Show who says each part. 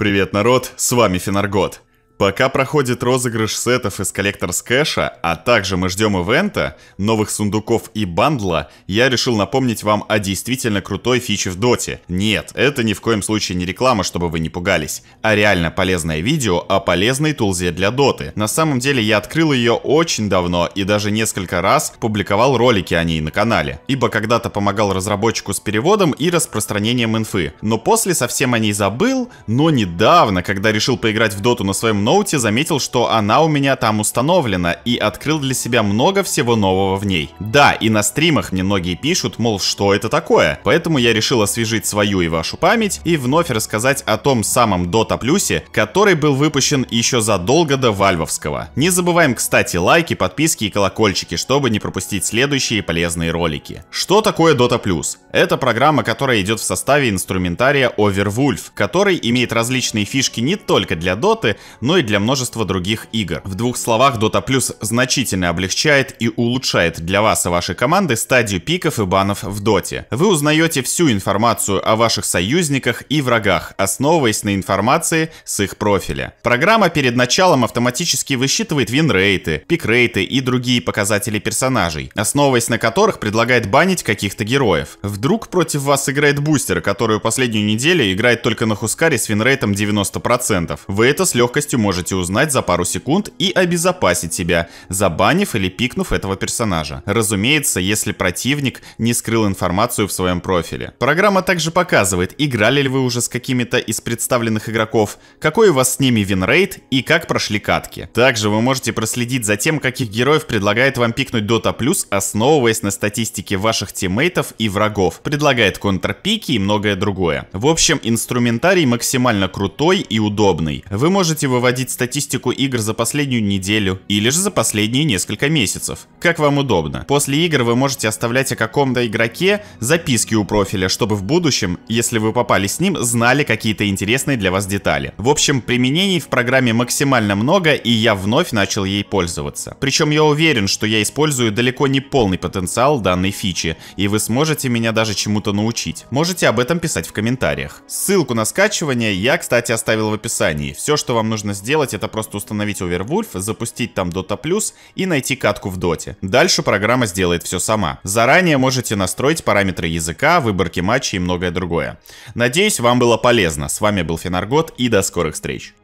Speaker 1: Привет, народ, с вами Финаргот. Пока проходит розыгрыш сетов из коллекторс кэша, а также мы ждем ивента, новых сундуков и бандла, я решил напомнить вам о действительно крутой фиче в доте. Нет, это ни в коем случае не реклама, чтобы вы не пугались, а реально полезное видео о полезной тулзе для доты. На самом деле я открыл ее очень давно и даже несколько раз публиковал ролики о ней на канале, ибо когда-то помогал разработчику с переводом и распространением инфы, но после совсем о ней забыл, но недавно, когда решил поиграть в доту на своем ноуте заметил, что она у меня там установлена и открыл для себя много всего нового в ней. Да, и на стримах мне многие пишут, мол, что это такое. Поэтому я решил освежить свою и вашу память и вновь рассказать о том самом Dota Plus, который был выпущен еще задолго до вальвовского. Не забываем, кстати, лайки, подписки и колокольчики, чтобы не пропустить следующие полезные ролики. Что такое Dota Plus? Это программа, которая идет в составе инструментария Overwolf, который имеет различные фишки не только для Dota, но и и для множества других игр. В двух словах, Dota Plus значительно облегчает и улучшает для вас и вашей команды стадию пиков и банов в Доте. Вы узнаете всю информацию о ваших союзниках и врагах, основываясь на информации с их профиля. Программа перед началом автоматически высчитывает винрейты, пикрейты и другие показатели персонажей, основываясь на которых предлагает банить каких-то героев. Вдруг против вас играет бустер, который последнюю неделю играет только на Хускаре с винрейтом 90%. Вы это с легкостью можете можете узнать за пару секунд и обезопасить себя, забанив или пикнув этого персонажа. Разумеется, если противник не скрыл информацию в своем профиле. Программа также показывает, играли ли вы уже с какими-то из представленных игроков, какой у вас с ними винрейт и как прошли катки. Также вы можете проследить за тем, каких героев предлагает вам пикнуть Dota+, основываясь на статистике ваших тиммейтов и врагов, предлагает контрпики и многое другое. В общем, инструментарий максимально крутой и удобный. Вы можете выводить вводить статистику игр за последнюю неделю или же за последние несколько месяцев, как вам удобно. После игр вы можете оставлять о каком-то игроке записки у профиля, чтобы в будущем, если вы попали с ним, знали какие-то интересные для вас детали. В общем, применений в программе максимально много, и я вновь начал ей пользоваться. Причем я уверен, что я использую далеко не полный потенциал данной фичи, и вы сможете меня даже чему-то научить. Можете об этом писать в комментариях. Ссылку на скачивание я, кстати, оставил в описании. Все, что вам нужно сделать, это просто установить Overwolf, запустить там Dota Plus и найти катку в Доте. Дальше программа сделает все сама. Заранее можете настроить параметры языка, выборки матчей и многое другое. Надеюсь, вам было полезно. С вами был Фенаргот и до скорых встреч.